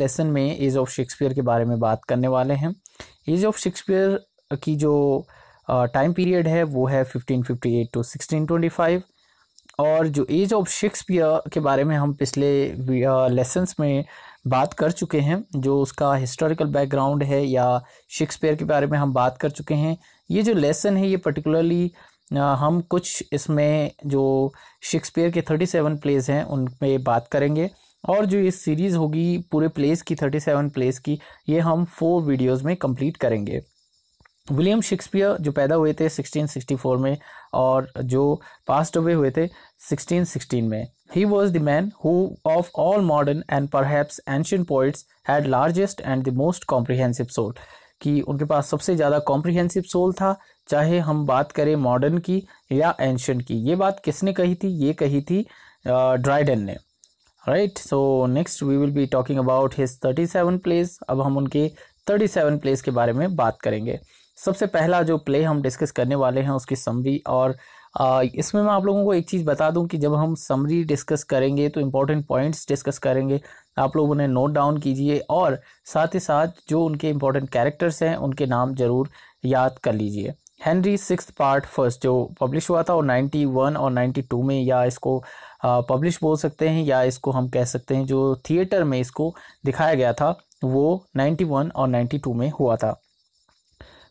Lesson में as of Shakespeare के बारे में बात करने वाले हैं एज ऑफ शेक्सपियर की जो टाइम पीरियड है वो है 1558 टू 1625 और जो एज ऑफ शेक्सपियर के बारे में हम पिछले लेसन्स में बात कर चुके हैं जो उसका हिस्टोरिकल बैकग्राउंड है या शेक्सपियर के बारे में हम बात कर चुके हैं ये जो लेसन है ये पर्टिकुलरली हम कुछ इसमें जो शेक्सपियर के थर्टी सेवन प्लेज हैं उन पे बात करेंगे और जो ये सीरीज़ होगी पूरे प्लेस की थर्टी सेवन प्लेस की ये हम फोर वीडियोज़ में कंप्लीट करेंगे विलियम शेक्सपियर जो पैदा हुए थे 1664 में और जो पास्ट अवे हुए थे 1616 में ही was the man who of all modern and perhaps ancient poets had largest and the most comprehensive soul कि उनके पास सबसे ज़्यादा कॉम्प्रिहेंसिव सोल था चाहे हम बात करें मॉडर्न की या एंशंट की ये बात किसने कही थी ये कही थी ड्राइडन ने right so next we will be talking about his seven place अब हम उनके थर्टी सेवन प्लेस के बारे में बात करेंगे सबसे पहला जो प्ले हम डिस्कस करने वाले हैं उसकी समरी और इसमें मैं आप लोगों को एक चीज़ बता दूं कि जब हम समरी डिस्कस करेंगे तो इम्पोर्टेंट पॉइंट्स डिस्कस करेंगे आप लोग उन्हें नोट डाउन कीजिए और साथ ही साथ जो उनके इम्पोर्टेंट कैरेक्टर्स हैं उनके नाम ज़रूर याद कर लीजिए हेनरी सिक्स पार्ट फर्स्ट जो पब्लिश हुआ था और वन और टू में या इसको पब्लिश बोल सकते हैं या इसको हम कह सकते हैं जो थिएटर में इसको दिखाया गया था वो 91 और 92 में हुआ था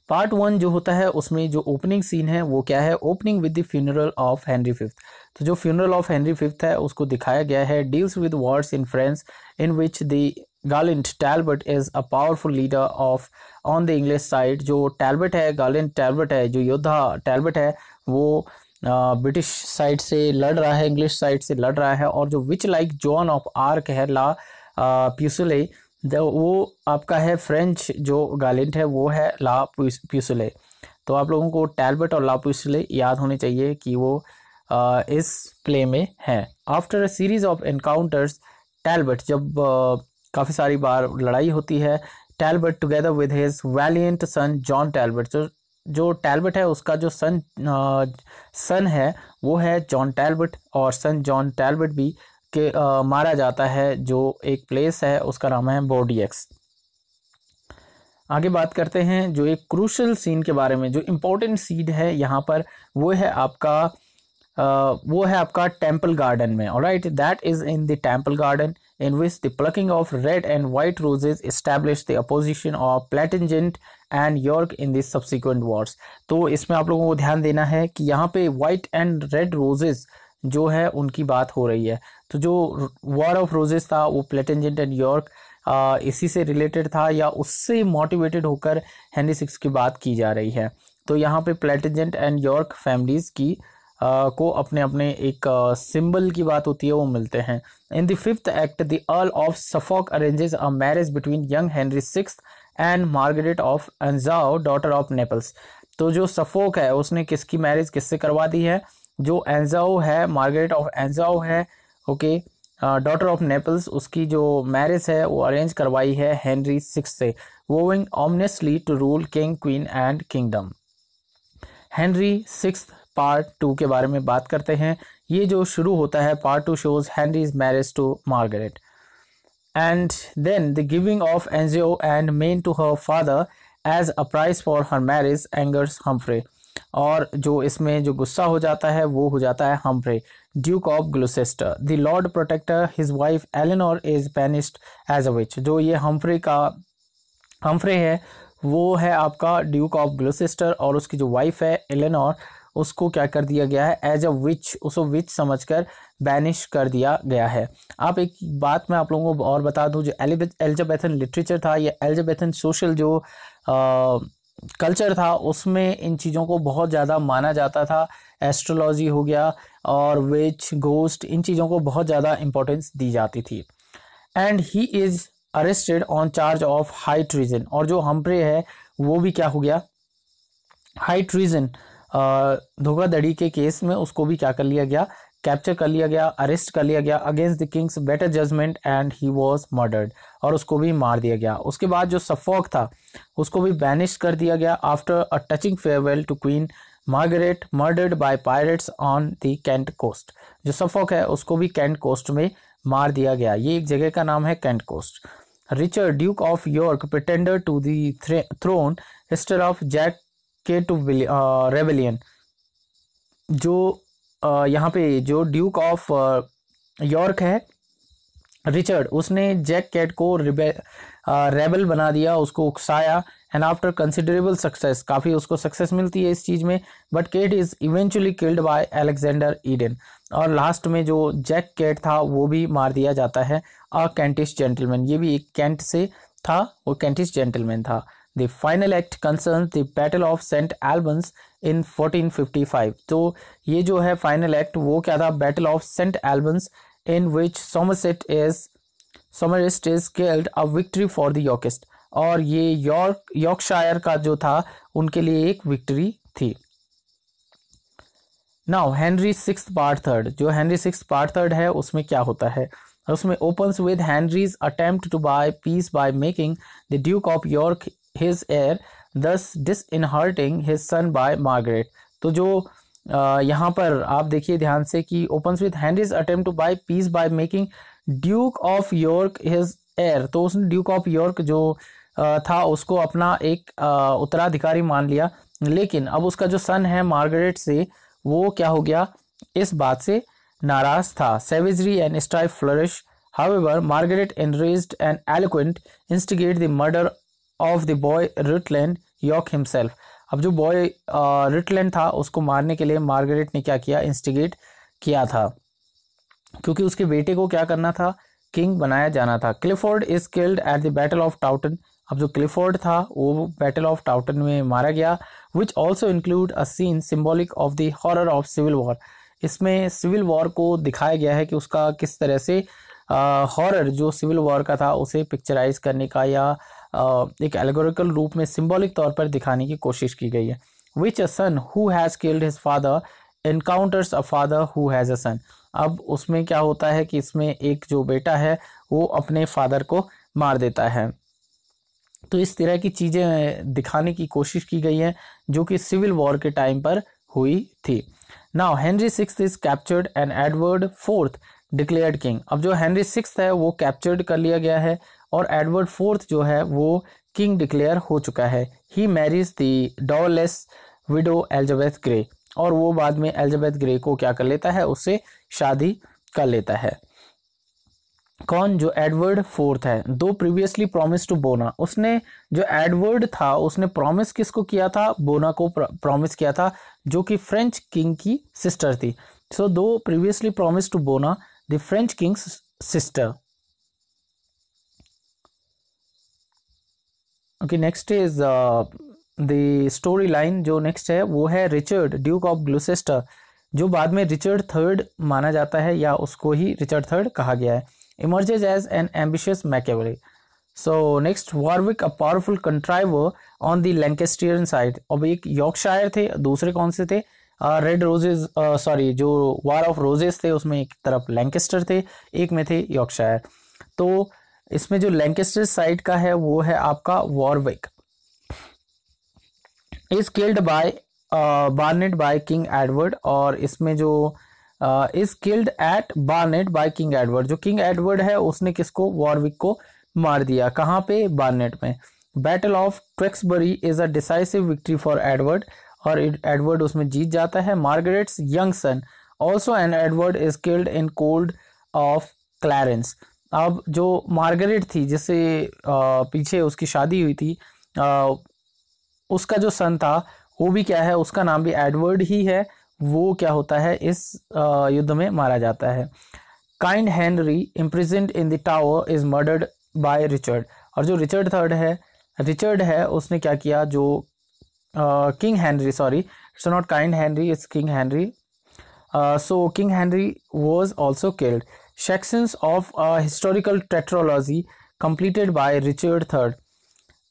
पार्ट वन जो होता है उसमें जो ओपनिंग सीन है वो क्या है opening with the funeral of Henry fifth तो जो फ्यूनरल ऑफ हेनरी फिफ्थ है उसको दिखाया गया है deals with wars in France in which the gallant Talbot is a powerful leader of on the English side जो टैलबर्ट है गालिंट टैलबर्ट है जो योद्धा टैलबर्ट है वो ब्रिटिश साइड से लड़ रहा है इंग्लिश साइड से लड़ रहा है और जो witch like Joan of Arc है ला प्यूसले वो आपका है फ्रेंच जो गालेंट है वो है ला प्यूसले तो आप लोगों को टैलबर्ट और ला प्यूसले याद होने चाहिए कि वो आ, इस प्ले में है after a series of encounters Talbot जब काफ़ी सारी बार लड़ाई होती है Talbot together with his valiant son John Talbot जो जो टैलबट है उसका जो सन सन है वो है जॉन टैलबट और सन जॉन टैलबट भी के आ, मारा जाता है जो एक प्लेस है उसका नाम है बोडीएक्स आगे बात करते हैं जो एक क्रूशल सीन के बारे में जो इम्पोर्टेंट सीन है यहाँ पर वो है आपका आ, वो है आपका टेम्पल गार्डन में right that is in the temple garden in which the plucking of red and white roses establish the opposition of Plantagenet and York in this subsequent wars तो इसमें आप लोगों को ध्यान देना है कि यहाँ पे वाइट एंड रेड रोजेज़ जो है उनकी बात हो रही है तो जो वॉर ऑफ रोजेस था वो प्लेटेंजेंट एंड यॉर्क इसी से रिलेटेड था या उससे मोटिवेटेड होकर हेनरी सिक्स की बात की जा रही है तो यहाँ पे प्लेटेंजेंट एंड यॉर्क फैमिलीज़ की Uh, को अपने अपने एक सिंबल uh, की बात होती है वो मिलते हैं in the fifth act the Earl of Suffolk arranges a marriage between young Henry six and Margaret of Anjou daughter of Naples तो जो सफोक है उसने किसकी मैरिज किससे करवा दी है जो एंजाओ है मार्गरेट ऑफ एंजाओ है ओके डॉटर ऑफ नेपल्स उसकी जो मैरिज है वो अरेंज करवाई है हेनरी सिक्स से vowing ominously to rule king queen and kingdom Henry six part two के बारे में बात करते हैं ये जो शुरू होता है part two shows Henry's marriage to Margaret and then the giving of Anzio and Maine to her father as a price for her marriage angers Humphrey और जो इसमें जो गुस्सा हो जाता है वो हो जाता है Humphrey duke of Gloucester the lord protector his wife Eleanor is banished as a witch जो ये हम्फ्रे का हम्फ्रे है वो है आपका ड्यूक ऑफ ग्लोसेस्टर और उसकी जो वाइफ है एलिनॉर उसको क्या कर दिया गया है एज अ विच उसको विच समझकर बैनिश कर दिया गया है आप एक बात मैं आप लोगों को और बता दूं जो एल्जाबैथन लिटरेचर था या एल्जाबैथन सोशल जो आ, कल्चर था उसमें इन चीज़ों को बहुत ज़्यादा माना जाता था एस्ट्रोलॉजी हो गया और वेच गोस्ट इन चीज़ों को बहुत ज़्यादा इम्पोर्टेंस दी जाती थी and he is arrested on charge of high treason और जो हम्प्रे है वो भी क्या हो गया हाई ट्रीजन धोखाधड़ी के केस में उसको भी क्या कर लिया गया कैप्चर कर लिया गया अरेस्ट कर लिया गया against the king's better judgment and he was murdered और उसको भी मार दिया गया उसके बाद जो सफोक था उसको भी बैनिश कर दिया गया after a touching farewell to queen Margaret murdered by pirates on the Kent coast जो सफोक है उसको भी कैंट कोस्ट में मार दिया गया ये एक जगह का नाम है Kent coast Richard duke of York pretender to the throne his stir of Jack Cade to rebellion जो यहाँ पे जो ड्यूक ऑफ यॉर्क है रिचर्ड उसने जैक कैट को रिबे रेबल बना दिया उसको उकसाया एंड आफ्टर कंसिडरेबल सक्सेस काफ़ी उसको सक्सेस मिलती है इस चीज़ में but Cade is eventually killed by Alexander Iden और लास्ट में जो जैक कैट था वो भी मार दिया जाता है अ कैंटिस जेंटलमैन ये भी एक कैंट से था वो कैंटिस जेंटलमैन था The final act concerns the Battle of St. Albans in 1455 तो ये जो है final act वो क्या था battle of St. Albans in which Somerset is Somerset is killed a victory for the Yorkist. और ये यॉर्क यॉर्कशायर का जो था उनके लिए एक विक्ट्री थी now Henry six part third जो हेनरी सिक्स पार्ट थर्ड है उसमें क्या होता है उसमें opens with Henry's attempt to buy peace by making the duke of York his heir thus डिस disinheriting his son by Margaret तो जो यहाँ पर आप देखिए ध्यान से कि opens with Henry's attempt to buy peace by making duke of York his heir तो उसने ड्यूक ऑफ यॉर्क जो था उसको अपना एक उत्तराधिकारी मान लिया लेकिन अब उसका जो सन है मार्गरेट से वो क्या हो गया इस बात से नाराज था savagery and strife flourish however Margaret enraged and eloquent instigate the murder of the boy Rutland York himself अब जो बॉय रिटलैंड था उसको मारने के लिए मार्गरेट ने क्या किया इंस्टिगेट किया था क्योंकि उसके बेटे को क्या करना था किंग बनाया जाना था Clifford is killed at the battle of Towton अब जो क्लिफोर्ड था वो बैटल ऑफ टाउटन में मारा गया which also include a scene symbolic of the horror of civil war इसमें सिविल वॉर को दिखाया गया है कि उसका किस तरह से हॉरर जो सिविल वॉर का था उसे पिक्चराइज करने का या एक एलिगोरिकल रूप में सिंबॉलिक तौर पर दिखाने की कोशिश की गई है which a son who has killed his father encounters a father who has a son अब उसमें क्या होता है कि इसमें एक जो बेटा है वो अपने फादर को मार देता है तो इस तरह की चीज़ें दिखाने की कोशिश की गई है जो कि सिविल वॉर के टाइम पर हुई थी now Henry six is captured and Edward fourth declared king अब जो हेनरी सिक्स है वो कैप्चर्ड कर लिया गया है और एडवर्ड फोर्थ जो है वो किंग डिक्लेयर हो चुका है ही मैरिज दी डॉलेस विडो एल्जाबेथ ग्रे और वो बाद में एलिजाबेथ ग्रे को क्या कर लेता है उससे शादी कर लेता है कौन जो एडवर्ड फोर्थ है दो प्रीवियसली प्रॉमिस टू बोना उसने जो एडवर्ड था उसने प्रॉमिस किसको किया था बोना को प्रॉमिस किया था जो कि फ्रेंच किंग की सिस्टर थी सो दो previously promise to Bona the French king's sister okay next is the story line जो नेक्स्ट है वो है रिचर्ड ड्यूक ऑफ ग्लूसेस्टर जो बाद में रिचर्ड थर्ड माना जाता है या उसको ही रिचर्ड थर्ड कहा गया है emerges as an ambitious Machiavel so next Warwick a powerful contriver on the Lancastrian side अब एक यॉर्कशायर थे दूसरे कौन से थे रेड रोजेज सॉरी जो वार ऑफ रोजेज थे उसमें एक तरफ लैंकेस्टर थे एक में थे यॉर्कशायर तो इसमें जो लैंकेस्टर साइड का है वो है आपका Warwick is killed by Barnet by King Edward और इसमें जो is killed at Barnet by King Edward जो किंग एडवर्ड है उसने किसको वॉरविक को मार दिया कहाँ पे बार्नेट में battle of Tewkesbury is a decisive victory for Edward और एडवर्ड उसमें जीत जाता है Margaret's young son also an Edward is killed in cold of Clarence अब जो मार्गरेट थी जिससे पीछे उसकी शादी हुई थी उसका जो सन था वो भी क्या है उसका नाम भी एडवर्ड ही है वो क्या होता है इस युद्ध में मारा जाता है kind Henry imprisoned in the tower is murdered by Richard और जो रिचर्ड थर्ड है रिचर्ड है उसने क्या किया जो King Henry sorry it's not kind Henry it's King Henry so King Henry was also killed sections of uh, historical tetralogy completed by Richard III.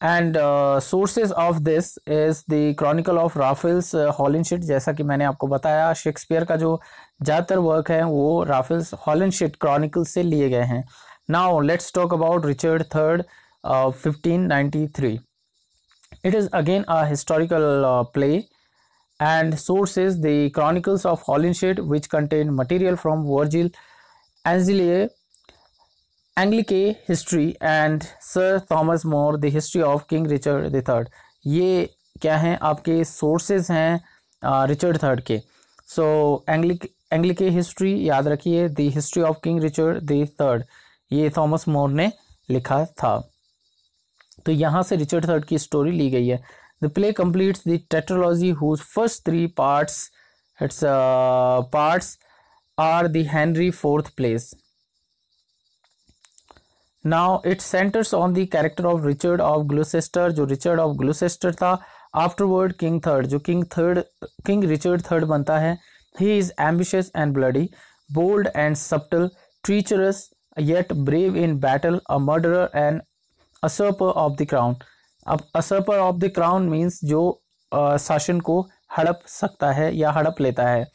And sources of this is the chronicle of Raphael's Holinshed जैसा कि मैंने आपको बताया Shakespeare का जो ज़्यादातर work है वो राफेल्स हॉलिनशिट क्रॉनिकल से लिए गए हैं now let's talk about Richard third fifteen three it is again a historical play and sources the chronicles of Holinshed which contain material from Virgil Angley, के history and sir Thomas More the history of King Richard the third ये क्या हैं आपके sources हैं Richard third के सो एंग्लिक एंग्लिके history याद रखिए the history of King Richard the third ये थॉमस मोर ने लिखा था तो यहाँ से रिचर्ड थर्ड की स्टोरी ली गई है the play completes the tetralogy whose first three parts it's parts are the Henry Fourth Place. Now it centers on the character of Richard of Gloucester जो Richard of Gloucester था afterward King Third जो King Third King Richard Third बनता है he is ambitious and bloody bold and subtle treacherous yet brave in battle a murderer and usurper of the crown अब usurper of the crown means जो आ, शासन को हड़प सकता है या हड़प लेता है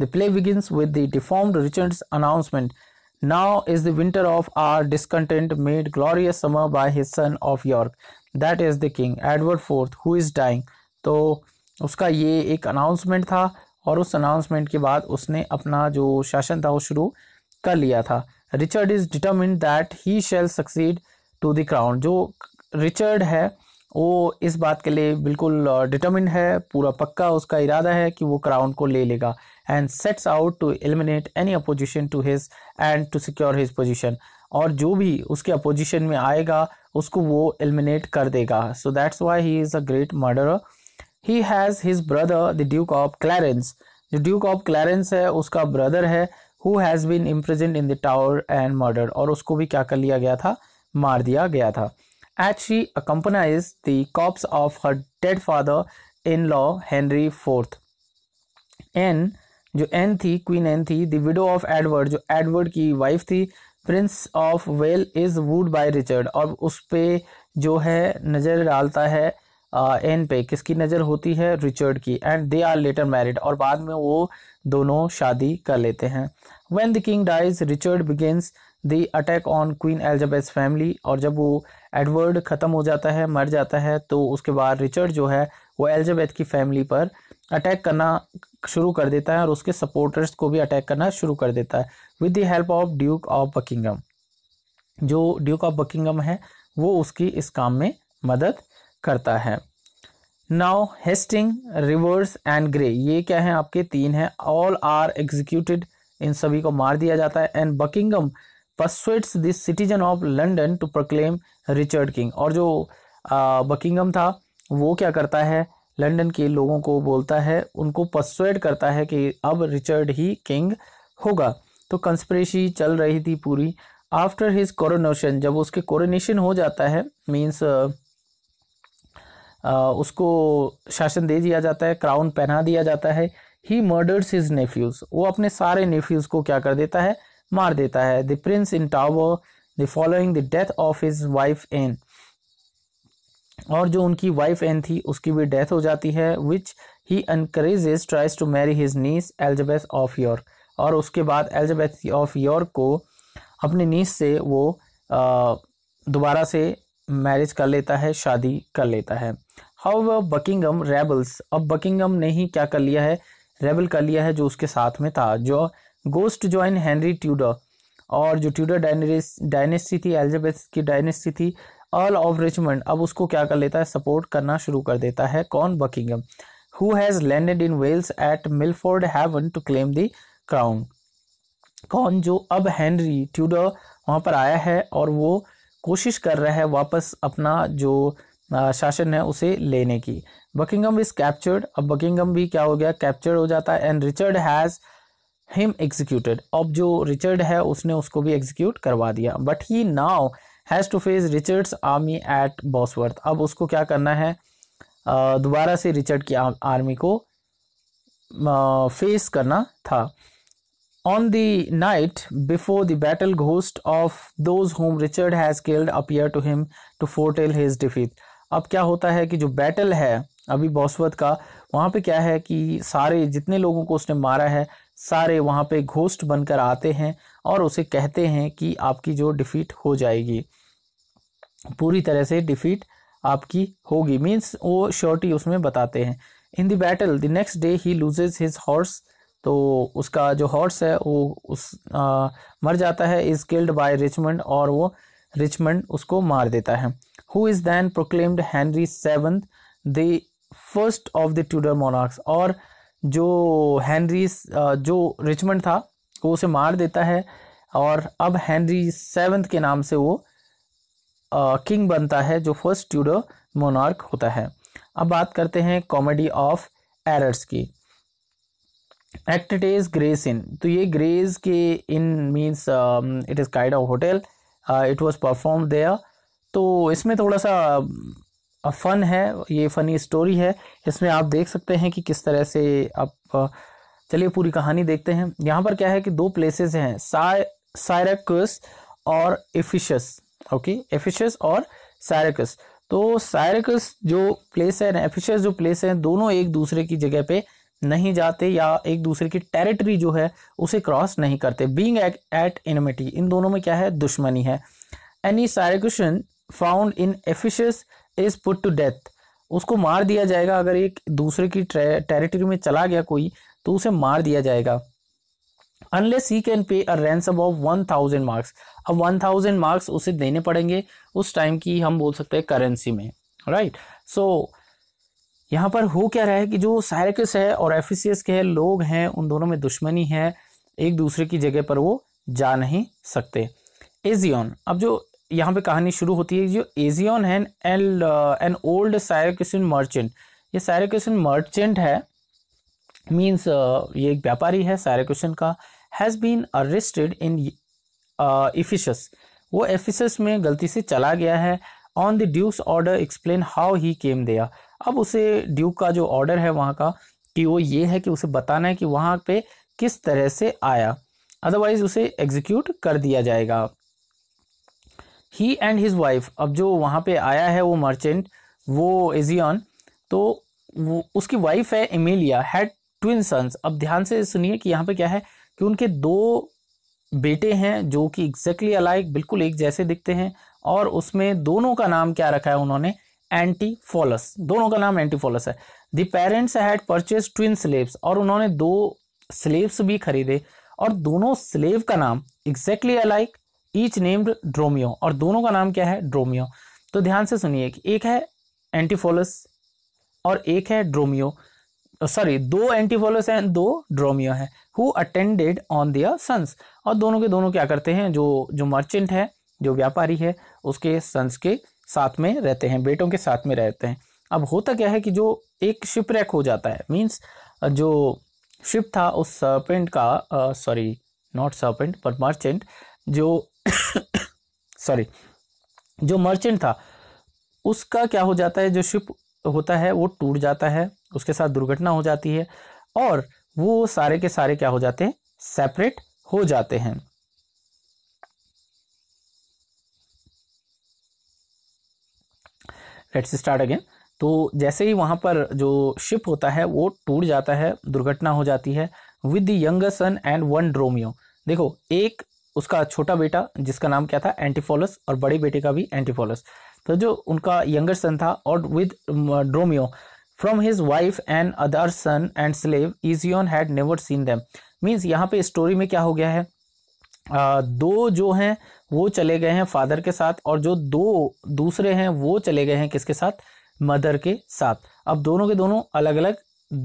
The play begins with the deformed Richard's announcement. Now is the winter of our discontent made glorious summer by his son of York. That is the king, Edward IV, who is dying. तो उसका ये एक announcement था और उस announcement के बाद उसने अपना जो शासन था वो शुरू कर लिया था Richard is determine that he shall succeed to the crown जो रिचर्ड है वो इस बात के लिए बिल्कुल डिटर्मिन है पूरा पक्का उसका इरादा है कि वो क्राउन को ले लेगा and sets out to eliminate any opposition to his and to secure his position और जो भी उसके अपोजिशन में आएगा उसको वो एलिमिनेट कर देगा so that's why he is a great murder he has his brother the duke of Clarence जो ड्यूक ऑफ क्लैरेंस है उसका ब्रदर है who has been imprisoned in the tower and murder और उसको भी क्या कर लिया गया था मार दिया गया था as she accompanies the corpse of her dead father in law Henry IV. In जो एन थी क्वीन एन थी द विडो ऑफ एडवर्ड जो एडवर्ड की वाइफ थी prince of Wales is wooed by Richard और उस पर जो है नज़र डालता है एन पे किसकी नज़र होती है रिचर्ड की and they are later married और बाद में वो दोनों शादी कर लेते हैं when the king dies Richard begins the attack on queen Elizabeth family और जब वो एडवर्ड ख़त्म हो जाता है मर जाता है तो उसके बाद रिचर्ड जो है वो एलिजाबेथ की फैमिली पर अटैक करना शुरू कर देता है और उसके सपोर्टर्स को भी अटैक करना शुरू कर देता है with the help of duke of Buckingham जो ड्यूक ऑफ बकिंगम है वो उसकी इस काम में मदद करता है now Hasting Rivers and Grey ये क्या है आपके तीन हैं ऑल आर एग्जीक्यूटेड इन सभी को मार दिया जाता है and Buckingham persuades this citizen of London to proclaim Richard king और जो बकिंगम था वो क्या करता है लंदन के लोगों को बोलता है उनको पसुएड करता है कि अब रिचर्ड ही किंग होगा तो कंस्परेसी चल रही थी पूरी आफ्टर हिज कोरोनेशन जब उसके कोरोनेशन हो जाता है मीन्स उसको शासन दे दिया जाता है क्राउन पहना दिया जाता है ही मर्डर्स हिज नेफ्यूज़ वो अपने सारे नेफ्यूज़ को क्या कर देता है मार देता है the prince in tower the following the death of his wife and और जो उनकी वाइफ एन थी उसकी भी डेथ हो जाती है which he encourage tries to marry his niece Elizabeth of York और उसके बाद एल्जबेथ ऑफ योर को अपने नीस से वो दोबारा से मैरिज कर लेता है शादी कर लेता है हाउ व बकिंगम रेबल्स अब बकिंगम ने ही क्या कर लिया है रेबल कर लिया है जो उसके साथ में था जो गोस्ट जो हेनरी ट्यूडर और जो ट्यूडर डायनेस्टी थी एल्जबेथ की डायनेस्टी थी अर्ल ऑफ रिचमंड अब उसको क्या कर लेता है सपोर्ट करना शुरू कर देता है कौन Buckingham who has landed in Wales at Milford Haven to claim the crown कौन जो अब हैंनरी ट्यूडर वहाँ पर आया है और वो कोशिश कर रहा है वापस अपना जो शासन है उसे लेने की बकिंगम इज कैप्चर्ड अब बकिंगम भी क्या हो गया कैप्चर्ड हो जाता है and Richard has him executed अब जो रिचर्ड है उसने उसको भी एग्जीक्यूट करवा दिया but he now has to face Richard's army at Bosworth अब उसको क्या करना है दोबारा से रिचर्ड की आर्मी को फेस करना था on the night before the battle ghost of those whom Richard has killed appear to him to foretell his defeat अब क्या होता है कि जो बैटल है अभी बॉसवर्थ का वहाँ पे क्या है कि सारे जितने लोगों को उसने मारा है सारे वहाँ पे घोस्ट बनकर आते हैं और उसे कहते हैं कि आपकी जो डिफ़ीट हो जाएगी पूरी तरह से डिफीट आपकी होगी मीन्स वो श्योरिटी उसमें बताते हैं in the battle the next day he loses his horse तो उसका जो हॉर्स है वो उस आ, मर जाता है इज किल्ड बाय रिचमंड और वो रिचमंड उसको मार देता है who is then proclaimed Henry seven the first of the Tudor monarchs और जो हैंनरी जो रिचमंड था वो उसे मार देता है और अब हैंनरी सेवन के नाम से वो किंग बनता है जो फर्स्ट ट्यूडो मोनार्क होता है अब बात करते हैं कॉमेडी ऑफ एरर्स की act it is Gray's Inn तो ये ग्रेस के Inn means it is kind of hotel it was perform there तो इसमें थोड़ा सा फ़न है ये फ़नी स्टोरी है इसमें आप देख सकते हैं कि किस तरह से आप चलिए पूरी कहानी देखते हैं यहाँ पर क्या है कि दो प्लेसेस हैं साय और इफिशस ओके एफिशस और सायरकस तो सायरकस जो प्लेस है एफिशस जो प्लेस है दोनों एक दूसरे की जगह पे नहीं जाते या एक दूसरे की टेरिटरी जो है उसे क्रॉस नहीं करते बींग एट इनमिटी इन दोनों में क्या है दुश्मनी है any Syracusan found in Ephesus is put to death उसको मार दिया जाएगा अगर एक दूसरे की टेरिटरी में चला गया कोई तो उसे मार दिया जाएगा unless he can pay a ransom of one thousand marks अब वन थाउजेंड मार्क्स उसे देने पड़ेंगे उस टाइम की हम बोल सकते हैं करेंसी में राइट सो so, यहाँ पर हो क्या रहा है कि जो सैरकस है और एफ के है लोग हैं उन दोनों में दुश्मनी है एक दूसरे की जगह पर वो जा नहीं सकते एजियन अब जो यहाँ पे कहानी शुरू होती है जो एजियन है एल एन ओल्ड सायरकिसन मर्चेंट ये सायरकिसन मर्चेंट है मीन्स uh, ये एक व्यापारी है सायरकिसन का has been arrested in Ephesus uh, वो एफिसस में गलती से चला गया है on the duke's order explain how he came दिया अब उसे ड्यूक का जो ऑर्डर है वहाँ का कि वो ये है कि उसे बताना है कि वहाँ पे किस तरह से आया अदरवाइज उसे एग्जीक्यूट कर दिया जाएगा ही एंड हिज वाइफ अब जो वहाँ पे आया है वो मर्चेंट वो एजियन तो वो उसकी वाइफ है एमिलिया हैड ट्विन सन्स अब ध्यान से सुनिए कि यहाँ पे क्या है कि उनके दो बेटे हैं जो कि एग्जैक्टली अलाइक बिल्कुल एक जैसे दिखते हैं और उसमें दोनों का नाम क्या रखा है उन्होंने एंटी फॉलस दोनों का नाम एंटी फॉलस है the parents had purchase twin slaves और उन्होंने दो स्लेब्स भी खरीदे और दोनों स्लेव का नाम exactly alike each named Dromio और दोनों का नाम क्या है ड्रोमियो तो ध्यान से सुनिए एक है एंटीफोलस और एक है ड्रोमियो सॉरी uh, दो एंटीफोलस हैं दो ड्रोमियो हैं who attended on their sons और दोनों के दोनों क्या करते हैं जो जो मर्चेंट है जो व्यापारी है उसके सन्स के साथ में रहते हैं बेटों के साथ में रहते हैं अब होता क्या है कि जो एक रैक हो जाता है मीन्स uh, जो शिप था उस सर्पेंट का सॉरी नॉट सर्पेंट पर मर्चेंट जो सॉरी जो मर्चेंट था उसका क्या हो जाता है जो शिप होता है वो टूट जाता है उसके साथ दुर्घटना हो जाती है और वो सारे के सारे क्या हो जाते हैं सेपरेट हो जाते हैं लेट्स स्टार्ट अगेन तो जैसे ही वहां पर जो शिप होता है वो टूट जाता है दुर्घटना हो जाती है with the younger son and one Dromio देखो एक उसका छोटा बेटा जिसका नाम क्या था एंटीफोलस और बड़े बेटे का भी एंटीफोलस तो जो उनका यंगर सन था और with Dromio um, from his wife and other son and slave Aegeon had never seen them means यहाँ पे स्टोरी में क्या हो गया है आ, दो जो हैं वो चले गए हैं फादर के साथ और जो दो दूसरे हैं वो चले गए हैं किसके साथ मदर के साथ अब दोनों के दोनों अलग अलग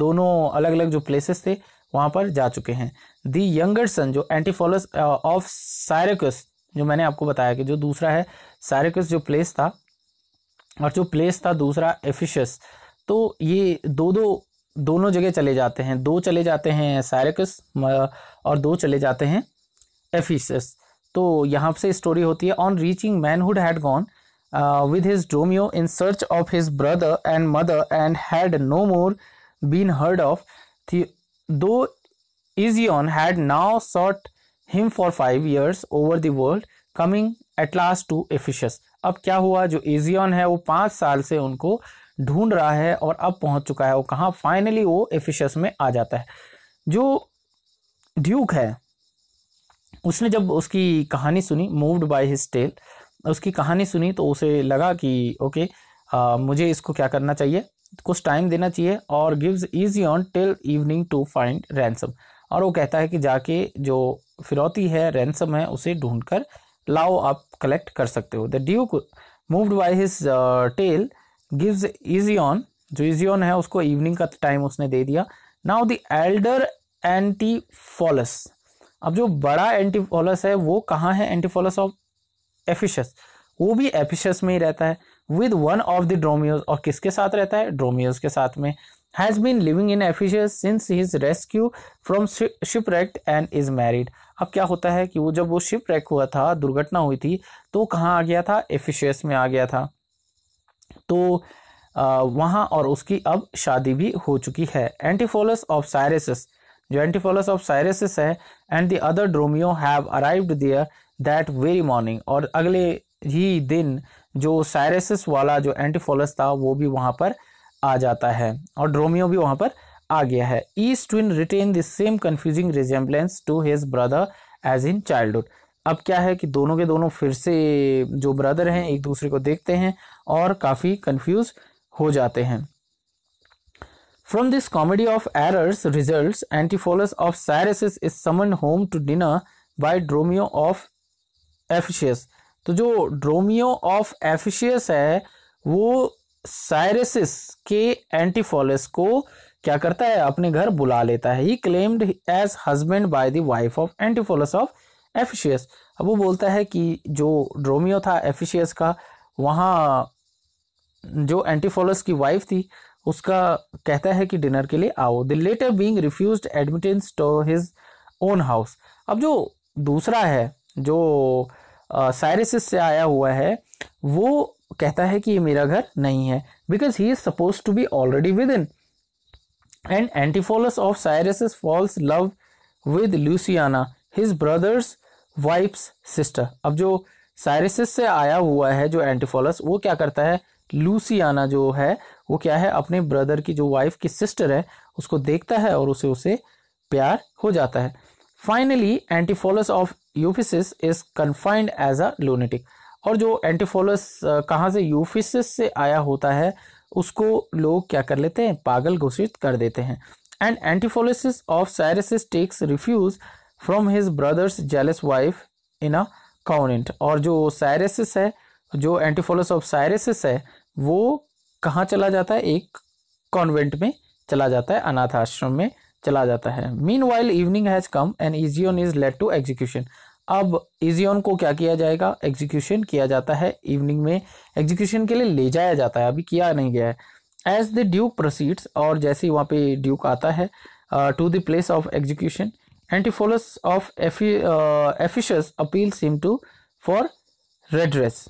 दोनों अलग अलग जो प्लेसेस थे वहाँ पर जा चुके हैं दी यंगर सन जो एंटीफॉलस ऑफ सायरकस जो मैंने आपको बताया कि जो दूसरा है सायरकस जो प्लेस था और जो प्लेस था दूसरा एफिशस तो ये दो दो दोनों जगह चले जाते हैं दो चले जाते हैं सैरकस और दो चले जाते हैं एफिसस तो यहाँ से स्टोरी होती है on reaching manhood had gone with his Dromio in search of his brother and mother and had no more been heard of the though Aegeon had now sought him for five years over the world coming at last to Ephesus अब क्या हुआ जो Aegeon है वो पाँच साल से उनको ढूंढ रहा है और अब पहुंच चुका है वो कहाँ फाइनली वो एफिशस में आ जाता है जो ड्यूक है उसने जब उसकी कहानी सुनी मूव्ड बाय हिज टेल उसकी कहानी सुनी तो उसे लगा कि ओके आ, मुझे इसको क्या करना चाहिए कुछ टाइम देना चाहिए और gives Aegeon till evening to find ransom और वो कहता है कि जाके जो फिरौती है रैंसम है उसे ढूंढ कर लाओ आप कलेक्ट कर सकते हो the duke moved by his tale gives Aegeon जो इजियन है उसको इवनिंग का टाइम उसने दे दिया नाउ द एल्डर एंटीफॉलस अब जो बड़ा एंटीफॉलस है वो कहाँ है एंटीफॉलस ऑफ एफिशस वो भी एफिशस में ही रहता है with one of the Dromios और किसके साथ रहता है ड्रोमियोज के साथ में has been living in Ephesus since his rescue from ship wrecked and is married अब क्या होता है कि वो जब वो शिप रेक हुआ था दुर्घटना हुई थी तो कहाँ आ गया था एफिशियस में आ गया था तो वहाँ और उसकी अब शादी भी हो चुकी है एंटीफोलस ऑफ साइरसिस जो एंटीफोलस ऑफ साइरसिस है and the other Dromio have arrived there that very morning और अगले ही दिन जो साइरसिस वाला जो एंटीफोलस था वो भी वहाँ पर आ जाता है और ड्रोमियो भी वहाँ पर आ गया है each twin retain the same confusing resemblance to his brother as in childhood अब क्या है कि दोनों के दोनों फिर से जो ब्रदर हैं एक दूसरे को देखते हैं और काफ़ी कंफ्यूज हो जाते हैं from this comedy of errors result Antipholus of Cyrus is summoned home to dinner by Dromio of Ephesus तो जो ड्रोमियो ऑफ एफिशियस है वो साइरेसिस के एंटीफोलस को क्या करता है अपने घर बुला लेता है he claimed as husband by the wife of Antipholus of Ephesus अब वो बोलता है कि जो ड्रोमियो था एफिशियस का वहाँ जो एंटीफोलस की वाइफ थी उसका कहता है कि डिनर के लिए आओ the latter being refuse admittance to his own house अब जो दूसरा है जो साइरिस से आया हुआ है वो कहता है कि ये मेरा घर नहीं है because he is suppose to be already within and Antipholus of Syracuse falls love with Luciana his brothers wife's sister अब जो साइरिस से आया हुआ है जो एंटीफोलस वो क्या करता है लूसियाना जो है वो क्या है अपने ब्रदर की जो वाइफ की सिस्टर है उसको देखता है और उसे उसे प्यार हो जाता है finally Antipholus of Ephesus is confined as a lunatic और जो एंटीफोलस कहाँ से यूफिसिस से आया होता है उसको लोग क्या कर लेते हैं पागल घोषित कर देते हैं and Antipholus of Syracuse takes refuge from his brother's jealous wife in a convent और जो साइरसिस है जो एंटीफोलस ऑफ साइरेसिस है वो कहाँ चला जाता है एक कॉन्वेंट में चला जाता है अनाथ आश्रम में चला जाता है meanwhile evening has come and Aegeon is led to execution अब इजियोन को क्या किया जाएगा एग्जीक्यूशन किया जाता है इवनिंग में एग्जीक्यूशन के लिए ले जाया जाता है अभी किया नहीं गया है एज द ड्यूक प्रोसीड्स और जैसे वहाँ पे ड्यूक आता है to the place of execution Antipholus of Ephesus appeals him to for redress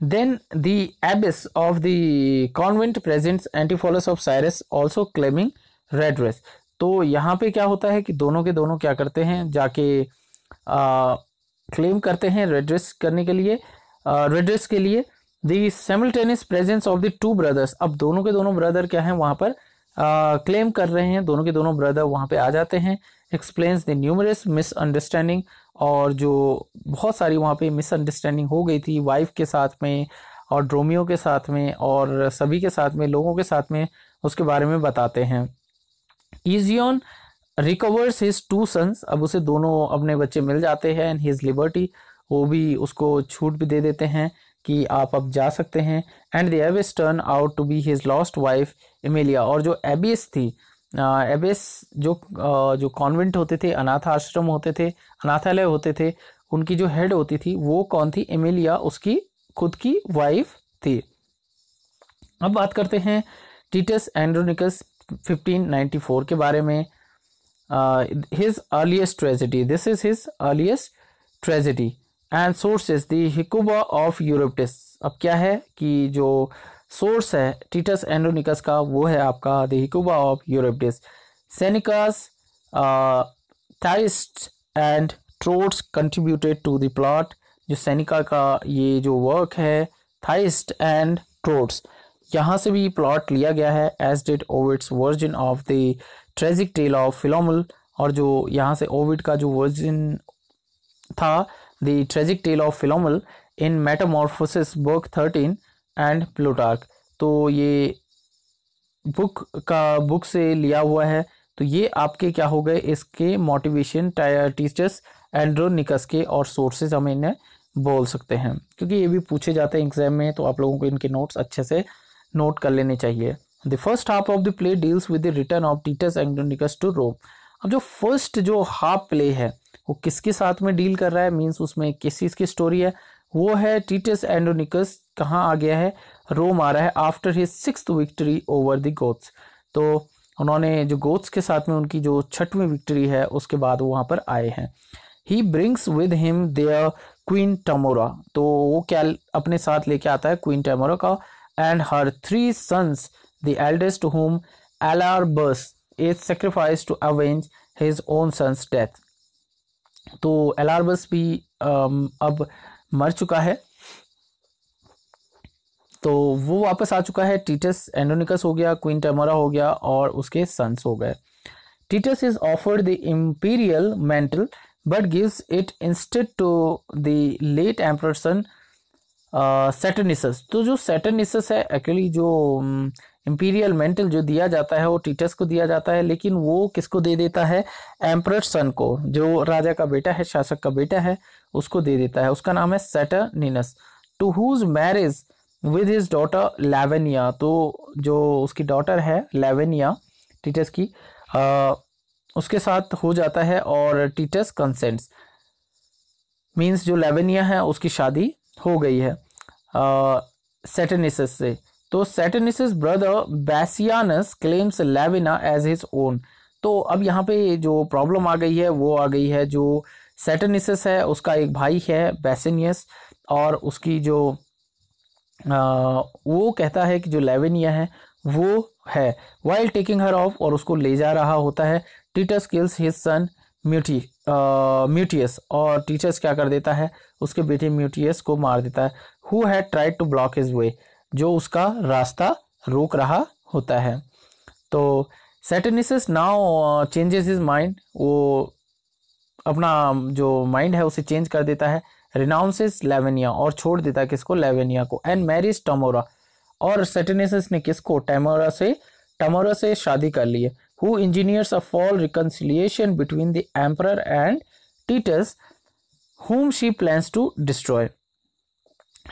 Then the abbess of the convent presents Antipholus of Cyrus also claiming redress. तो यहाँ पे क्या होता है कि दोनों के दोनों क्या करते हैं जाके क्लेम करते हैं रेड्रेस करने के लिए रेड्रेस के लिए the simultaneous presence of the two brothers अब दोनों के दोनों ब्रदर क्या हैं वहाँ पर क्लेम कर रहे हैं दोनों के दोनों ब्रदर वहाँ पे आ जाते हैं एक्सप्लेन्स द न्यूमरस मिसअंडरस्टैंडिंग और जो बहुत सारी वहाँ पे मिसअंडरस्टैंडिंग हो गई थी वाइफ के साथ में और ड्रोमियो के साथ में और सभी के साथ में लोगों के साथ में उसके बारे में बताते हैं Aegeon recovers his two sons अब उसे दोनों अपने बच्चे मिल जाते हैं एंड हिज लिबर्टी वो भी उसको छूट भी दे देते हैं कि आप अब जा सकते हैं and the abbess turn out to be his lost wife Emilia और जो एबिस थी एबेस जो जो कॉन्वेंट होते थे अनाथ आश्रम होते थे अनाथालय होते थे उनकी जो हेड होती थी वो कौन थी एमिलिया उसकी खुद की वाइफ थी अब बात करते हैं टीटस एंड्रोनिकस 1594 के बारे में his earliest tragedy this is his earliest tragedy and source is Hecuba of Euripides अब क्या है कि जो uh, सोर्स है टीटस एंडोनिकस का वो है आपका the of Euripides Seneca's Thyestes and Troades contributed to the plot जो सैनिका का ये जो वर्क है थाइस्ट एंड ट्रोट्स यहाँ से भी प्लॉट लिया गया है as did Ovid's version of the tragic tale of Philomel और जो यहाँ से ओविड का जो वर्जन था the tragic tale of Philomel in Metamorphoses book thirteen and Plutarch तो ये बुक का बुक से लिया हुआ है तो ये आपके क्या हो गए इसके मोटिवेशन टीचर्स एंड्रोनिकस के और सोर्सेज हम इन्हें बोल सकते हैं क्योंकि ये भी पूछे जाते हैं एग्जाम में तो आप लोगों को इनके नोट्स अच्छे से नोट कर लेने चाहिए the first half of the play deals with the return of Titus Andronicus to Rome अब जो फर्स्ट जो हाफ प्ले है वो किसके साथ में डील कर रहा है मीन्स उसमें किस चीज़ की स्टोरी है वो है टीटस एंड्रोनिकस कहाँ आ गया है रोम आ रहा है after his six victory over the Goths तो उन्होंने जो गोट्स के साथ में उनकी जो छठवीं विक्ट्री है उसके बाद वो वहाँ पर आए हैं he brings with him their queen Tamora तो वो क्या अपने साथ लेके आता है क्वीन टमोरा का and her three sons the eldest home Alarbus is sacrifice to avenge his own sons death तो एलारबस भी um, अब मर चुका है तो वो वापस आ चुका है टीटस एंडोनिकस हो गया क्वीन टमरा हो गया और उसके सन्स हो गए Titus is offered the imperial mantle but gives it instead to the late son Saturninus तो जो सेटनिसस है एक्चुअली जो इम्पीरियल um, मेंटल जो दिया जाता है वो टीटस को दिया जाता है लेकिन वो किसको दे देता है एम्प्रोर सन को जो राजा का बेटा है शासक का बेटा है उसको दे देता है उसका नाम है Saturninus to whose marriage with his daughter Lavinia तो जो उसकी डॉटर है लेवेनिया टीटस की आ, उसके साथ हो जाता है और टीटस कंसेंट्स मीन्स जो लेवेनिया है उसकी शादी हो गई है सेटेनिसस से तो Saturninus brother Bassianus claims Lavinia as his own तो अब यहाँ पे जो प्रॉब्लम आ गई है वो आ गई है जो सेटेनिसस है उसका एक भाई है बैसेनियस और उसकी जो वो कहता है कि जो लेवेनिया है वो है वाइल्ड टेकिंग हर ऑफ और उसको ले जा रहा होता है टीटस किल्स हिज सन म्यूटी म्यूटियस और टीटस क्या कर देता है उसके बेटे म्यूटियस को मार देता है who had tried to block his way जो उसका रास्ता रोक रहा होता है तो Saturninus now changes his mind वो अपना जो माइंड है उसे चेंज कर देता है रिनाउंसिस लेवेनिया और छोड़ देता किसको लेवेनिया को एंड मैरिज टमोरा और सेटेनेसिस ने किसको टेमोरा से टमोरा से शादी कर ली है who engineers a false reconciliation between the emperor and Titus whom she plans to destroy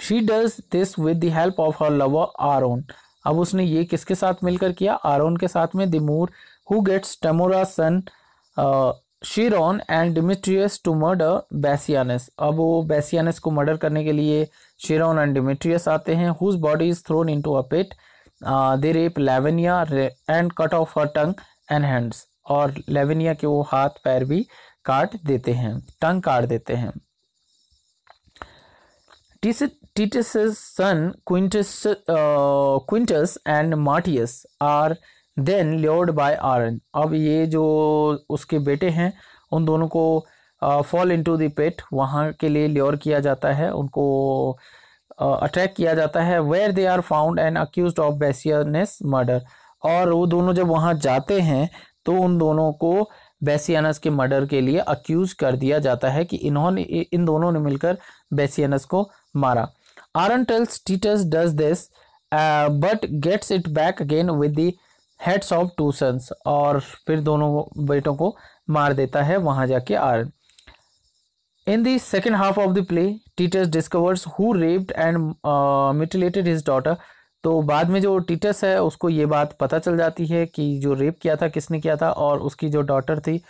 she does this with the help of her lover Aaron अब उसने ये किसके साथ मिलकर किया आरोन के साथ में the Moor who gets Tamora son Chiron and Demetrius to murder Bassianus अब वो बैसियानस को मर्डर करने के लिए शिरोन एंड डिमिट्रियस आते हैं whose body is thrown into a pit they rape Lavinia and cut off her tongue and hands और Lavinia के वो हाथ पैर भी काट देते हैं टंग काट देते हैं Titus son Quintus Quintus and Martius are then lured by Aaron अब ये जो उसके बेटे हैं उन दोनों को फॉल इन टू पेट वहाँ के लिए ल्योर किया जाता है उनको अटैक किया जाता है where they are found and accuse of Bassianus murder और वो दोनों जब वहाँ जाते हैं तो उन दोनों को बेसियानस के मर्डर के लिए अक्यूज कर दिया जाता है कि इन्होंने इन दोनों ने मिलकर बेसियानस को मारा Aaron tells Titus does this but gets it back again with the heads of two sons और फिर दोनों बेटों को मार देता है वहां जाके Aaron in the second half of the play Titus discovers who raped and uh, his daughter तो बाद में जो टीटस है उसको ये बात पता चल जाती है कि जो रेप किया था किसने किया था और उसकी जो डॉटर थी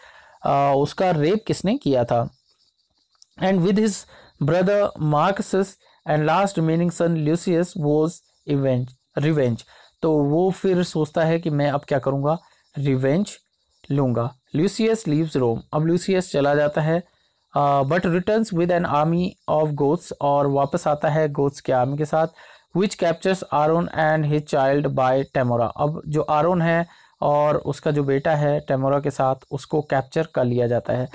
आ, uh, उसका रेप किसने किया था and with his brother Marcus and last remaining son Lucius was avenge revenge तो वो फिर सोचता है कि मैं अब क्या करूँगा रिवेंज लूँगा ल्यूसियस लीव्स रोम अब ल्यूसियस चला जाता है but returns with an army of Goths और वापस आता है गोट्स के आर्मी के साथ which captures Aaron and his child by Tamora अब जो आरोन है और उसका जो बेटा है टेमोरा के साथ उसको कैप्चर कर लिया जाता है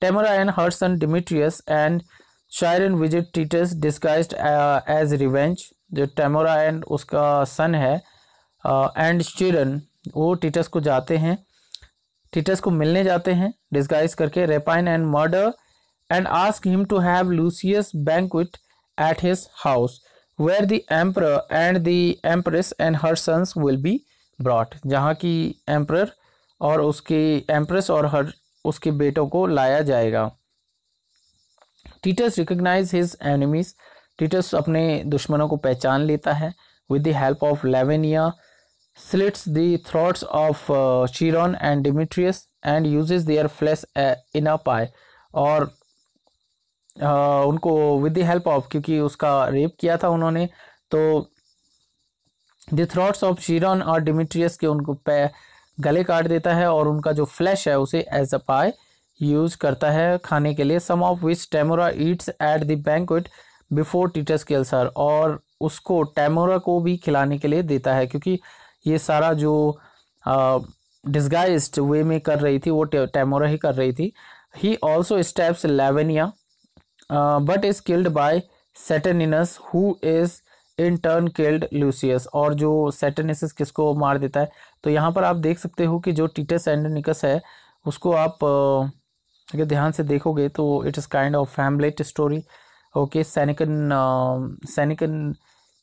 Tamora and her sons Demetrius and Chiron visit Titus disguise as revenge जो टेमोरा एंड उसका सन है एंड uh, चिरन वो टीटस को जाते हैं टीटस को मिलने जाते हैं डिस्गाइज करके rapine and murder and ask him to have Lucius banquet at his house where the emperor and the empress and her sons will be brought जहाँ की एम्प्रर और उसके एम्प्रेस और हर उसके बेटों को लाया जाएगा Titus recognise his enemies Titus अपने दुश्मनों को पहचान लेता है with the help of Lavinia slits the throats of uh, Chiron and Demetrius and uses their flesh uh, in a pie और uh, उनको with the help of क्योंकि उसका rape किया था उन्होंने तो the throats of Chiron और Demetrius के उनको पै गले काट देता है और उनका जो flesh है उसे as a pie यूज करता है खाने के लिए some of which Tamora eats at the banquet before Titus kills her और उसको टैमोरा को भी खिलाने के लिए देता है क्योंकि uh, ये सारा जो डिस्गाइज वे में कर रही थी वो टैमोरा ही कर रही थी he also stabs Lavinia but is killed by Saturninus who is in turn killed Lucius और जो सेटनिस किसको मार देता है तो यहाँ पर आप देख सकते हो कि जो टीटस एंड निकस है उसको आप अगर ध्यान से देखोगे तो it is kind of Hamlet story okay Senecan Senecan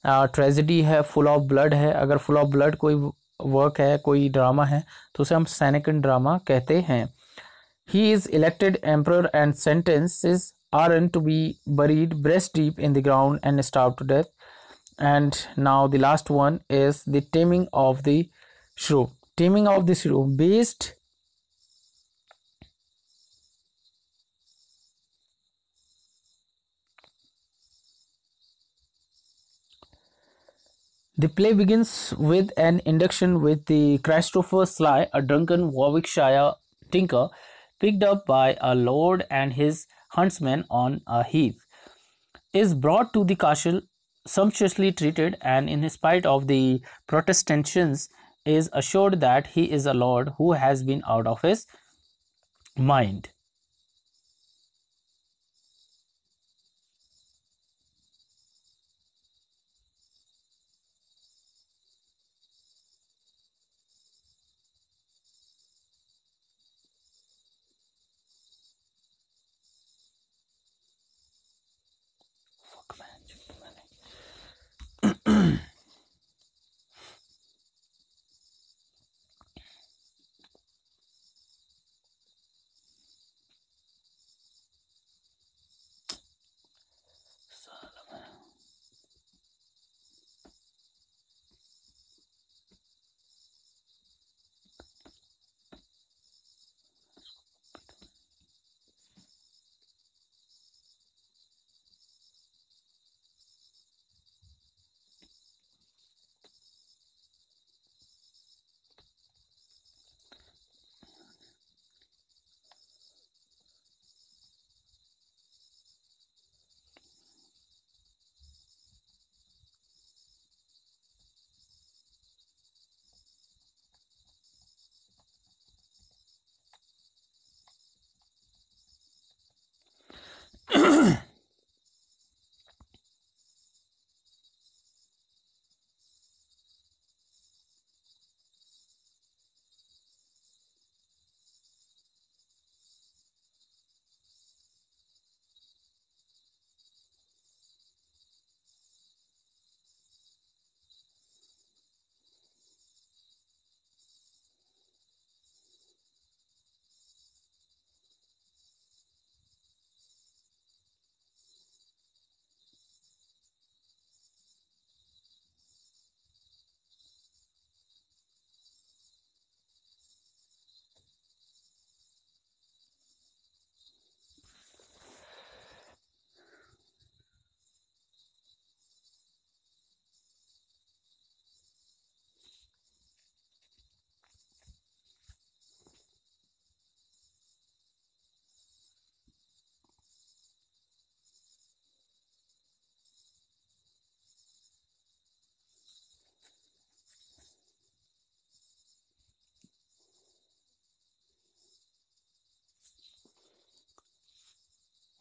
tragedy है फुल ऑफ ब्लड है अगर फुल ऑफ ब्लड कोई वर्क है कोई ड्रामा है तो उसे हम सैनिकन ड्रामा कहते हैं he is elected emperor and sentences are an to be buried breast deep in the ground and starve to death and now the last one is the taming of the shrew taming of the shrew based The play begins with an induction with the Christopher Sly, a drunken Warwickshire tinker, picked up by a lord and his huntsmen on a heath, is brought to the castle, sumptuously treated, and in spite of the protestations, is assured that he is a lord who has been out of his mind.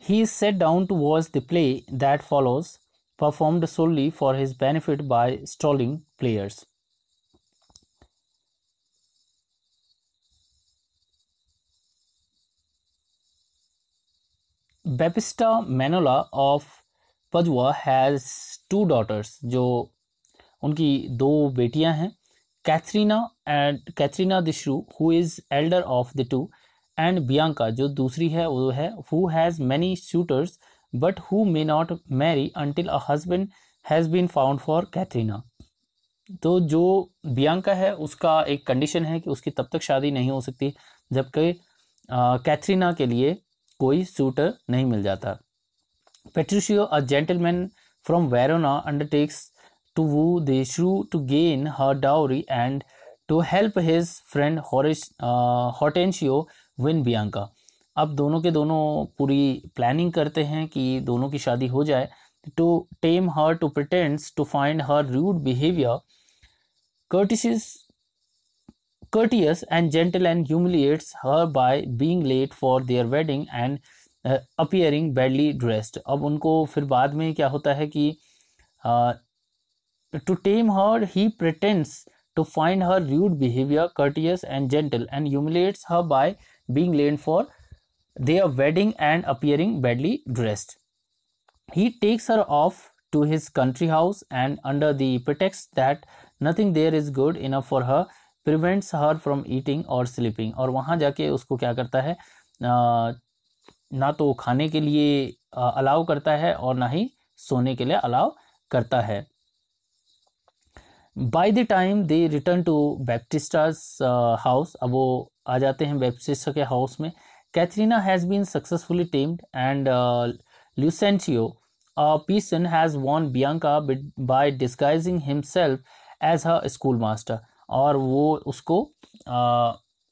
He is set down to watch the play that follows, performed solely for his benefit by stalling players. Babista Manola of Padua has two daughters, जो उनकी दो बेटियां हैं, Katrina and Katrina Dishru, who is elder of the two, and Bianca जो दूसरी है वो है who has many suitors but who may not marry until a husband has been found for Katherina तो जो बियांका है उसका एक कंडीशन है कि उसकी तब तक शादी नहीं हो सकती जबकि कैथरीना के लिए कोई सूटर नहीं मिल जाता Petruchio a gentleman from Verona undertakes to woo the shrew to gain her dowry and to help his friend हॉरेश हॉटेंशियो विन बियांका अब दोनों के दोनों पूरी प्लानिंग करते हैं कि दोनों की शादी हो जाए to tame her to pretends to find her rude behaviour कर्टिस courteous and gentle and humiliates her by being late for their wedding and appearing badly dressed अब उनको फिर बाद में क्या होता है कि to tame her he pretends to find her rude behaviour courteous and gentle and humiliates her by being late for their wedding and appearing badly dressed. He takes her off to his country house and under the pretext that nothing there is good enough for her prevents her from eating और sleeping और वहाँ जाके usko kya karta hai na to khane ke liye allow karta hai aur na hi sone ke liye allow karta hai by the time they return to baptista's uh, house ab wo आ जाते हैं web के house में Katherina has been successfully tamed and Lucentio पीसन has won Bianca by disguising himself as a school master और वो उसको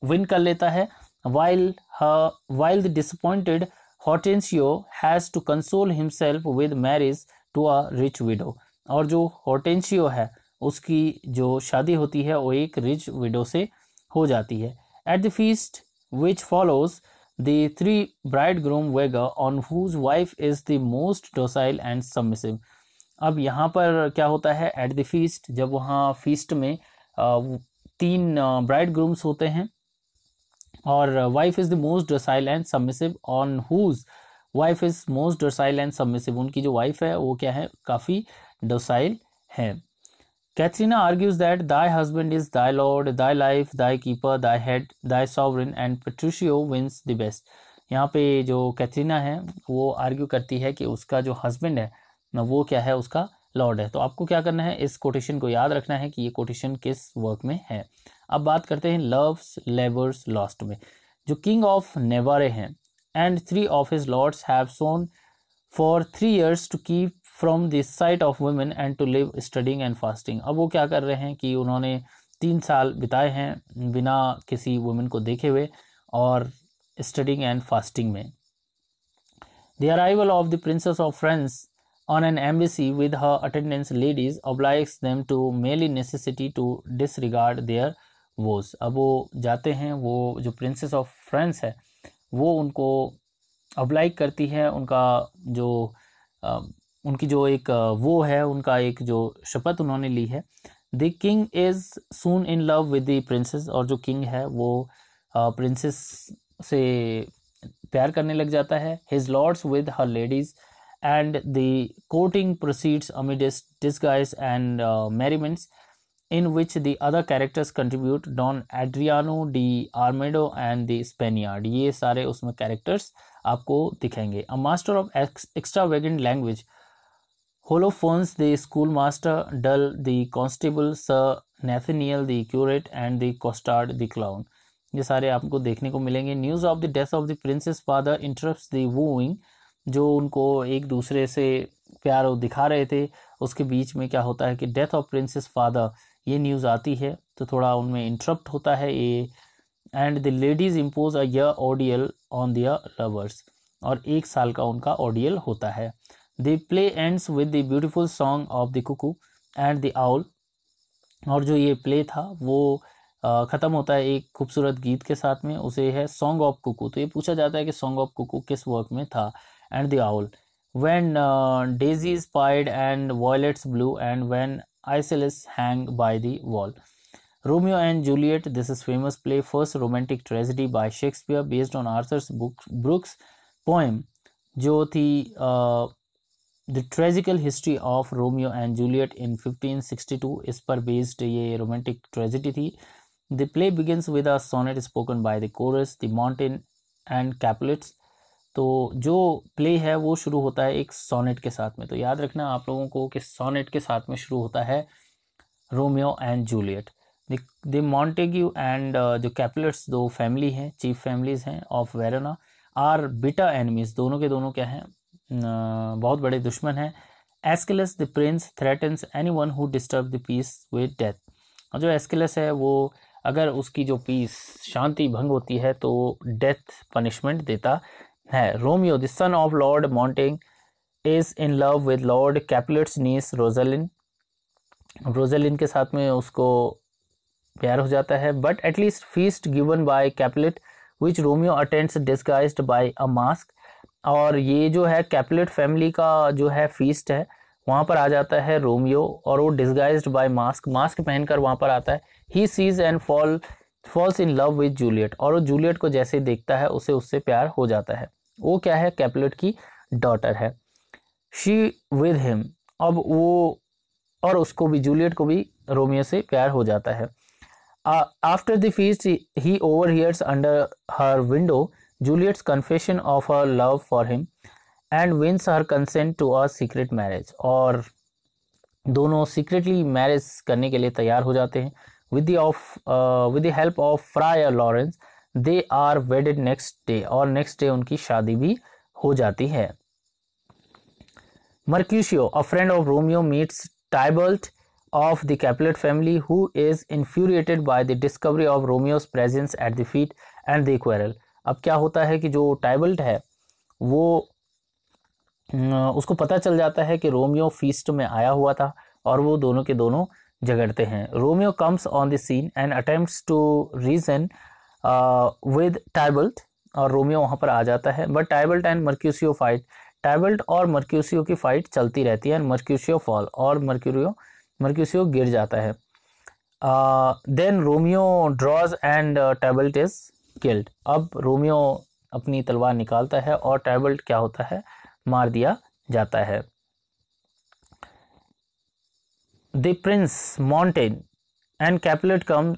win uh, कर लेता है while while the disappointed Hortensio has to console himself with marriage to a rich widow और जो हॉटेंशियो है उसकी जो शादी होती है वो एक रिच विडो से हो जाती है At the feast which follows, the three bridegroom wager on whose wife is the most docile and submissive. अब यहाँ पर क्या होता है एट द फीस्ट जब वहाँ फीस्ट में तीन ब्राइड ग्रूम्स होते हैं और wife is the most docile and submissive on whose wife is most docile and submissive उनकी जो वाइफ है वो क्या है काफ़ी डोसाइल है Katrina argues that thy husband is thy lord, thy life, thy keeper, thy head, thy sovereign and Petruccio wins the best. यहाँ पे जो कैथरीना है वो आर्ग्यू करती है कि उसका जो हस्बैंड है ना वो क्या है उसका लॉर्ड है तो आपको क्या करना है इस कोटेशन को याद रखना है कि ये कोटेशन किस वर्क में है अब बात करते हैं लव्स लेवर्स लॉस्ट में जो किंग ऑफ नेवारे हैं and three of his lords have sworn for three years to keep from this sight of women and to live studying and fasting अब वो क्या कर रहे हैं कि उन्होंने तीन साल बिताए हैं बिना किसी वुमेन को देखे हुए और स्टडिंग एंड फास्टिंग में the arrival of the princess of France on an embassy with her attendants ladies obliges them to mere necessity to disregard their vows अब वो जाते हैं वो जो प्रिंसेस ऑफ फ्रेंड्स है वो उनको ऑब्लाइग करती है उनका जो उनकी जो एक वो है उनका एक जो शपथ उन्होंने ली है the king is soon in love with the princess और जो किंग है वो प्रिंसेस से प्यार करने लग जाता है his lords with her ladies and the courting proceeds amidst disguise and merriments in which the other characters contribute Don Adriano de Armado and the Spaniard ये सारे उसमें कैरेक्टर्स आपको दिखेंगे a master of extravagant language Holofernes, the schoolmaster, Dull, the constable, Sir Nathaniel, the curate, and the costard, the clown. ये सारे आपको देखने को मिलेंगे news of the death of the princess father interrupt the wooing जो उनको एक दूसरे से प्यार दिखा रहे थे उसके बीच में क्या होता है कि डेथ ऑफ प्रिंसेस फादर ये न्यूज़ आती है तो थोड़ा उनमें इंटरप्ट होता है ये and the ladies impose a ordeal on their lovers और एक साल का उनका ऑडियल होता है the play ends with the beautiful song of the cuckoo and the owl और जो ये प्ले था वो ख़त्म होता है एक खूबसूरत गीत के साथ में उसे है सॉन्ग ऑफ कुकू तो ये पूछा जाता है कि सॉन्ग ऑफ कुकू किस वर्क में था and the owl when daisy is pied and violets blue and when icicles hang by the wall Romeo and Juliet this is famous play first romantic tragedy by Shakespeare based on Arthur's book Brooke's poem जो थी the tragical history of Romeo and Juliet in 1562 इस पर बेस्ड ये romantic tragedy थी the play begins with a sonnet spoken by the chorus the Montague and कैपलेट्स तो जो play है वो शुरू होता है एक सोनेट के साथ में तो याद रखना आप लोगों को कि सोनेट के साथ में शुरू होता है Romeo and Juliet the Montague and जो कैपलेट्स दो फैमिली हैं चीफ फैमिलीज हैं of Verona are bitter enemies दोनों के दोनों क्या हैं बहुत बड़े दुश्मन हैं Escalus the prince threatens anyone who disturb the peace with death और जो एस्केलस है वो अगर उसकी जो पीस शांति भंग होती है तो डेथ पनिशमेंट देता है Romeo the son of lord Montague is in love with lord Capulet's niece Rosaline Rosaline के साथ में उसको प्यार हो जाता है but at least feast given by Capulet which Romeo attends disguise by a mask और ये जो है कैपलेट फैमिली का जो है फीस्ट है वहाँ पर आ जाता है रोमियो और वो डिस्गाइज बाय मास्क मास्क पहनकर वहाँ पर आता है he sees and fall falls in love with Juliet और वो जूलियट को जैसे देखता है उसे उससे प्यार हो जाता है वो क्या है कैपलेट की डॉटर है शी विद हिम अब वो और उसको भी जूलियट को भी रोमियो से प्यार हो जाता है after the feast he over hears under her window Juliet's confession of a love for him and wins her consent to a secret marriage और दोनों सीक्रेटली मैरिज करने के लिए तैयार हो जाते हैं with with the help of friar Lawrence they are wedded next day और नेक्स्ट डे उनकी शादी भी हो जाती है Mercutio a friend of Romeo meets Tybalt of the Capulet family who is infuriated by the discovery of Romeo's presence at the feast and the quarrel अब क्या होता है कि जो टाइबल्ट है वो उसको पता चल जाता है कि रोमियो फीस्ट में आया हुआ था और वो दोनों के दोनों झगड़ते हैं Romeo comes on the scene and attempts to reason with Tybalt और रोमियो वहाँ पर आ जाता है but Tybalt and Mercutio fight Tybalt और मर्क्यूसियो की फाइट चलती रहती है एंड मर्क्यूसियो फॉल और मर्क्यूरियो मर्क्यूसियो गिर जाता है then uh, Romeo draws and Tybalt is killed अब रोमियो अपनी तलवार निकालता है और टैबल्ट क्या होता है मार दिया जाता है the prince Mountain and Capulet come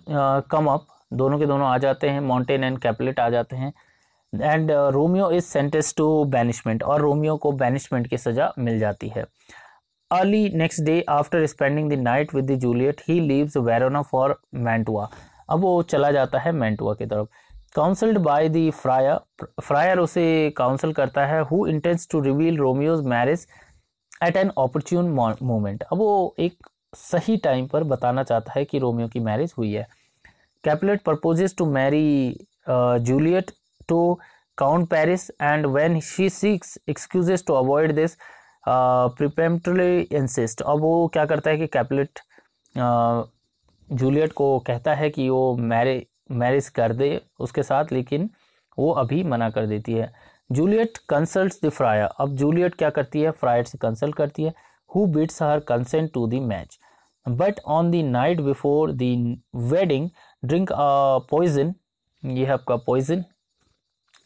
come up दोनों के दोनों आ जाते हैं माउंटेन एंड कैपलेट आ जाते हैं and uh, Romeo is sentenced to banishment और रोमियो को बैनिशमेंट की सज़ा मिल जाती है early next day after spending the night with the Juliet he leaves Verona for Mantua अब वो चला जाता है मैंटुआ की तरफ counselled by the friar friar उसे काउंसल करता है who intends to reveal Romeo's marriage at an opportune moment अब वो एक सही टाइम पर बताना चाहता है कि रोमियो की मैरिज हुई है Capulet proposes to marry Juliet to Count Paris and when she seeks excuses to avoid this peremptorily insist अब वो क्या करता है कि कैपलेट जूलियट uh, को कहता है कि वो मैरिज मैरिज कर दे उसके साथ लेकिन वो अभी मना कर देती है जूलियट कंसल्ट द फ्राया अब जूलियट क्या करती है फ्रायर से कंसल्ट करती है who bids her consent to the match but on the night before the wedding drink poison ये है आपका poison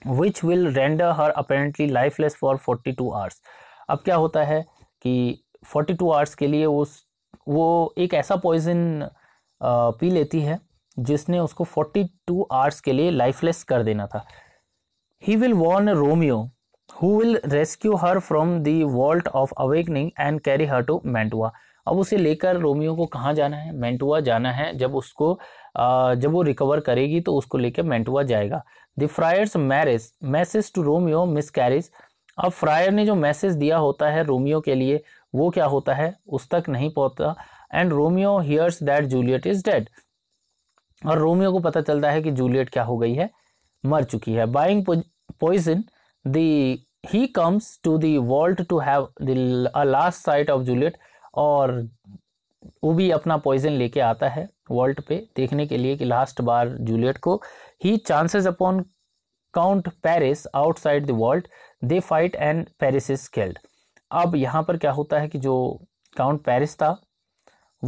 which will render her apparently lifeless for forty two hours अब क्या होता है कि फोर्टी टू आवर्स के लिए उस वो एक ऐसा पॉइजन पी लेती है जिसने उसको 42 आवर्स के लिए लाइफलेस कर देना था he will warn Romeo who will rescue her from the vault of awakening and carry her to Mantua अब उसे लेकर रोमियो को कहाँ जाना है मैंटुआ जाना है जब उसको जब वो रिकवर करेगी तो उसको लेकर मैंटुआ जाएगा the friar's marriage message to Romeo miscarriage अब फ्रायर ने जो मैसेज दिया होता है रोमियो के लिए वो क्या होता है उस तक नहीं पहुंचता and Romeo hears that Juliet is dead और रोमियो को पता चलता है कि जूलियट क्या हो गई है मर चुकी है buying poison the he comes to the vault to have the last sight of Juliet और वो भी अपना पॉइजन लेके आता है वॉल्ट पे देखने के लिए कि लास्ट बार जूलियट को he chances upon Count Paris outside the vault they fight and Paris is killed अब यहाँ पर क्या होता है कि जो काउंट पेरिस था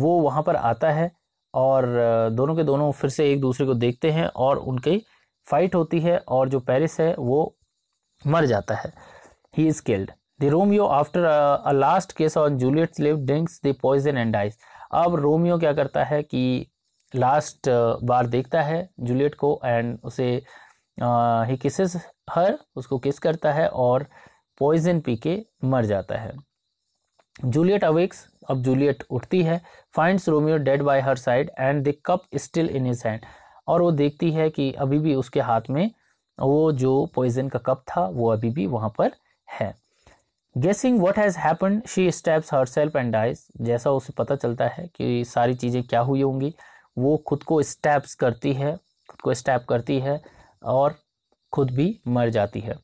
वो वहाँ पर आता है और दोनों के दोनों फिर से एक दूसरे को देखते हैं और उनकी फाइट होती है और जो पेरिस है वो मर जाता है he is killed the Romeo after a last kiss on Juliet's lip drinks the poison and dies अब रोमियो क्या करता है कि लास्ट बार देखता है जूलियट को एंड उसे ही किसेस हर उसको किस करता है और पॉइजन पी के मर जाता है जूलियट अवेक्स अब जूलियट उठती है finds Romeo dead by her side and the cup still in his hand और वो देखती है कि अभी भी उसके हाथ में वो जो पॉइजन का कप था वो अभी भी वहाँ पर है guessing what has happened she stabs herself and dies जैसा उसे पता चलता है कि सारी चीज़ें क्या हुई होंगी वो खुद को स्टेप्स करती है खुद को स्टेप करती है और खुद भी मर जाती है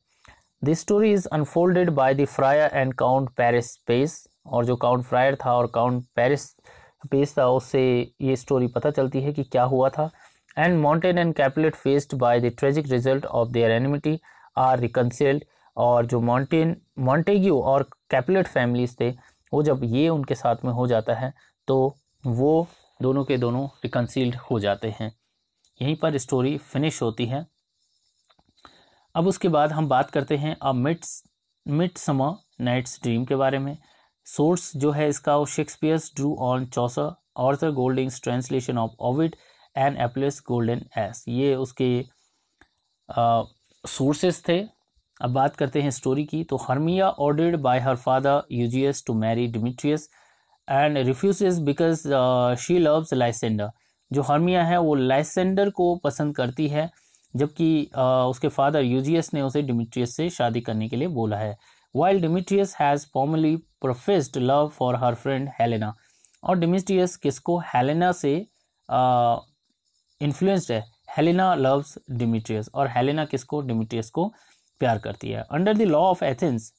this story is unfolded by the friar and Count Paris page और जो काउंट फ्रायर था और काउंट पेरिस पेस था उससे ये स्टोरी पता चलती है कि क्या हुआ था and Mountain and Capulet faced by the tragic result of their enmity are reconciled और जो माउंटेन मॉन्टेग्यू और कैपलेट फैमिलीज थे वो जब ये उनके साथ में हो जाता है तो वो दोनों के दोनों रिकनसील्ड हो जाते हैं यहीं पर स्टोरी फिनिश होती है अब उसके बाद हम बात करते हैं a mids midsummer night's dream के बारे में सोर्स जो है इसका वो Shakespeare's drew on Chaucer Arthur Golding's translation of Ovid and Apuleius golden ass ये उसके सोर्सेस थे अब बात करते हैं स्टोरी की तो Hermia ordered by her father Egeus to marry Demetrius and refuse because she loves Lysander जो हर्मिया है वो लाइसेंडर को पसंद करती है जबकि उसके फादर यूजियस ने उसे डिमिट्रियस से शादी करने के लिए बोला है while Demetrius has formerly professed love for her friend Helena. और डिमिस्टियस किसको हेलेना से इन्फ्लुएंस्ड है हेलेना लव्स डिमिट्रियस और हेलेना किसको डिमिट्रियस को प्यार करती है under the law of Athens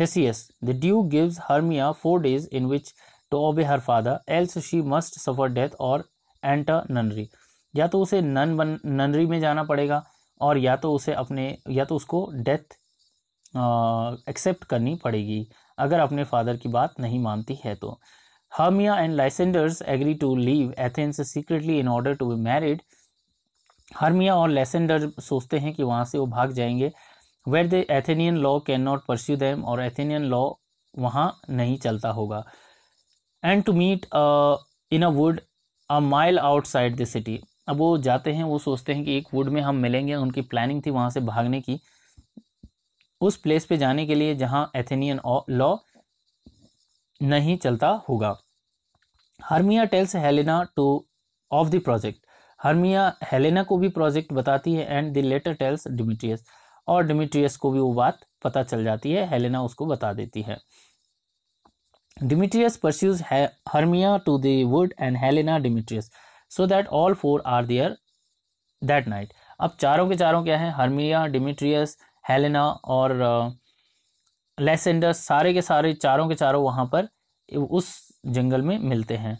Theseus the duke gives Hermia four days in which to obey her father else she must suffer death और एंटर ननरी या तो उसे नन बन ननरी में जाना पड़ेगा और या तो उसे अपने या तो उसको डेथ एक्सेप्ट करनी पड़ेगी अगर अपने फादर की बात नहीं मानती है तो Hermia and Lysander's agree to leave Athens secretly in order to be married Hermia और लेसेंडर सोचते हैं कि वहाँ से वो भाग जाएंगे where the Athenian law can not pursue them और एथेनियन लॉ वहाँ नहीं चलता होगा and to meet in a wood a mile outside the city अब वो जाते हैं वो सोचते हैं कि एक वुड में हम मिलेंगे उनकी प्लानिंग थी वहाँ से भागने की उस प्लेस पे जाने के लिए जहां एथेनियन लॉ नहीं चलता होगा Hermia tells Helena to of the project Hermia Helena को भी प्रोजेक्ट बताती है and the latter tells Demetrius और डिमिट्रियस को भी वो बात पता चल जाती है हेलेना उसको बता देती है Demetrius pursues Hermia to the wood and Helena Demetrius so that all four are there that night अब चारों के चारों क्या है हर्मिया डिमिट्रियस हेलेना और लेसेंडर सारे के सारे चारों के चारों वहाँ पर उस जंगल में मिलते हैं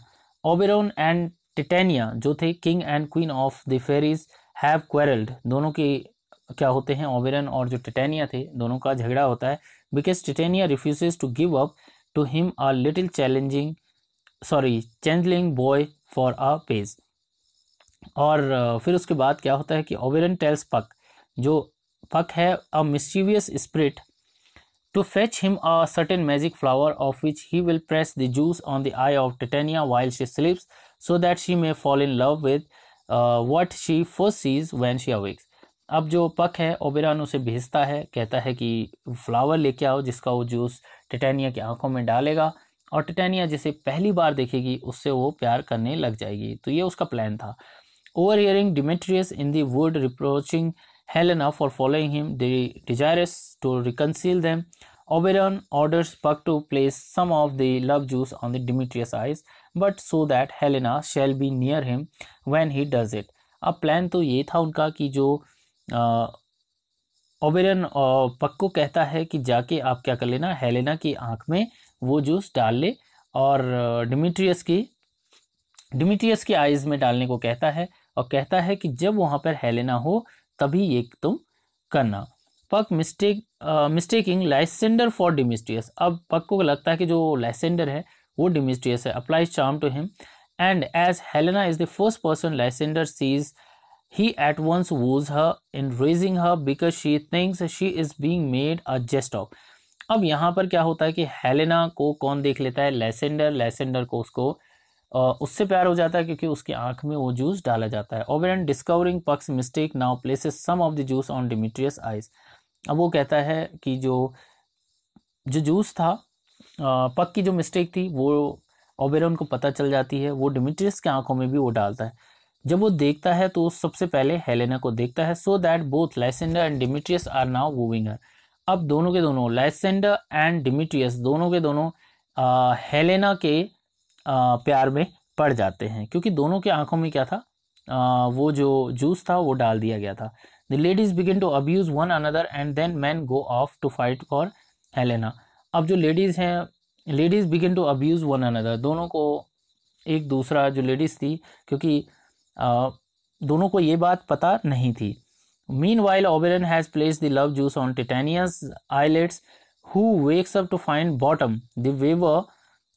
ओबेरोन एंड टिटेनिया जो थे king and queen of the fairies have quarrelled दोनों के क्या होते हैं ओबेरन और जो टिटेनिया थे दोनों का झगड़ा होता है because Titania refuses to give up to him a little challenging sorry changeling boy for a page और फिर उसके बाद क्या होता है कि ओबेरन टेल्स पक जो पक है a mischievous spirit to fetch him a certain magic flower of which he will press the juice on the eye of Titania while she sleeps so that she may fall in love with what she first sees when she awakes अब जो Puck है Oberon उसे भेजता है कहता है कि flower लेके आओ जिसका वो जूस टिटेनिया की आंखों में डालेगा और टिटेनिया जिसे पहली बार देखेगी उससे वो प्यार करने लग जाएगी तो ये उसका प्लान था overhearing Demetrius in the wood reproaching Helena for following him, desirous to reconcile them. Oberon orders Puck to place some of the love juice on the Demetrius' eyes, but so that Helena shall be near him when he does it. अब plan तो ये था उनका कि जो ओबेरन पक को कहता है कि जाके आप क्या कर लेना हेलेना की आंख में वो जूस डाल ले और डिमिट्रियस की डिमिट्रियस की आइज़ में डालने को कहता है और कहता है कि जब वहाँ पर हेलेना हो तभी ये तुम करना Puck mistake mistaking Lysander for Demetrius अब पक को लगता है कि जो लाइसेंडर है वो डिमिस्ट्रियस है apply charm to him and as Helena is the first person Lysander sees he at once woos her enraging her because she thinks she is being made a jest of अब यहाँ पर क्या होता है कि Helena को कौन देख लेता है लेसेंडर लेसेंडर को उसको उससे प्यार हो जाता है क्योंकि उसकी आंख में वो जूस डाला जाता है and discovering Puck's mistake now places some of the juice on Demetrius eyes अब वो कहता है कि जो जो जूस था पक की जो मिस्टेक थी वो ओबेरन को पता चल जाती है वो डिमिट्रियस की आंखों में भी वो डालता है जब वो देखता है तो सबसे पहले हेलेना को देखता है so that both Lysander and Demetrius are now wooing her अब दोनों के दोनों लाइसेंडर एंड डिमिट्रियस दोनों के दोनों हेलेना के प्यार में पड़ जाते हैं क्योंकि दोनों के आंखों में क्या था आ, वो जो जूस था वो डाल दिया गया था the ladies begin to abuse one another and then men go off to fight for Helena अब जो लेडीज़ हैं ladies begin to abuse one another दोनों को एक दूसरा जो लेडीज़ थी क्योंकि आ, दोनों को ये बात पता नहीं थी meanwhile Oberon has place the love juice on Titania's eyelids who wakes up to find Bottom the weaver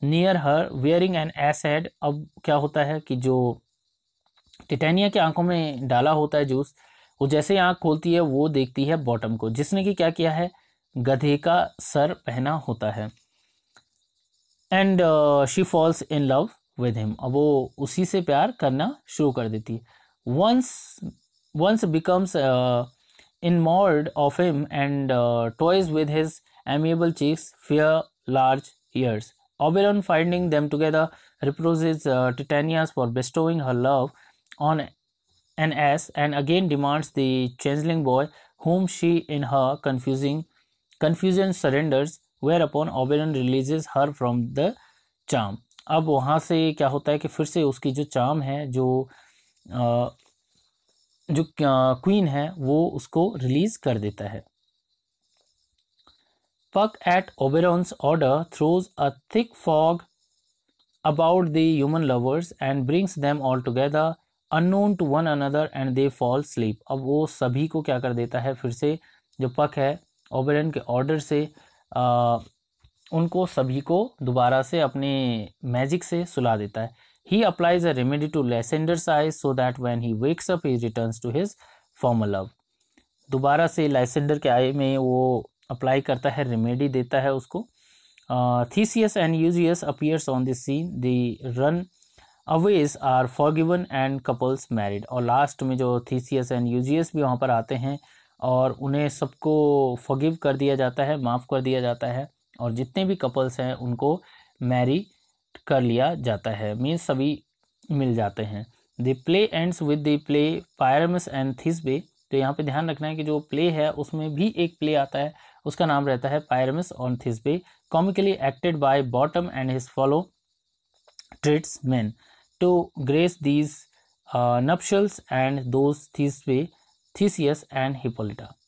near her wearing an ass head अब क्या होता है कि जो टिटेनिया की आंखों में डाला होता है जूस वो जैसे ही आँख खोलती है वो देखती है बॉटम को जिसने कि क्या किया है गधे का सर पहना होता है and she falls in love with him अब वो उसी से प्यार करना शुरू कर देती है once once becomes enamoured of him and toys with his amiable cheeks fair large ears Oberon, finding them together, reproaches uh, Titania for bestowing her love on an ass and again demands the changeling boy, whom she in her confusing confusion surrenders, whereupon Oberon releases her from the charm. अब वहाँ से क्या होता है कि फिर से उसकी जो चाम है जो आ, जो क्वीन है वो उसको रिलीज़ कर देता है Puck at Oberon's order throws a thick fog about the human lovers and brings them all together unknown to one another and they fall sleep अब वो सभी को क्या कर देता है फिर से जो पक है ओबेरन के ऑर्डर से आ, उनको सभी को दोबारा से अपने मैजिक से सुला देता है he applies a remedy to Lysander's eyes so that when he wakes up he return to his former love दोबारा से लाइसेंडर के आय में वो अप्लाई करता है रेमेडी देता है उसको Theseus and Egeus appears on this scene the runaways are given and couples married और लास्ट में जो थीसीस एंड यूजियस भी वहाँ पर आते हैं और उन्हें सबको फॉगिव कर दिया जाता है माफ़ कर दिया जाता है और जितने भी कपल्स हैं उनको मैरी कर लिया जाता है मीन्स सभी मिल जाते हैं the play ends with the play Pyramus and Thisbe तो यहाँ पे ध्यान रखना है कि जो प्ले है उसमें भी एक प्ले आता है उसका नाम रहता है Pyramus on Thisbe comically acted by Bottom and his fellow tradesmen to grace these nuptials and those Thisbe Theseus and हिपोलिटा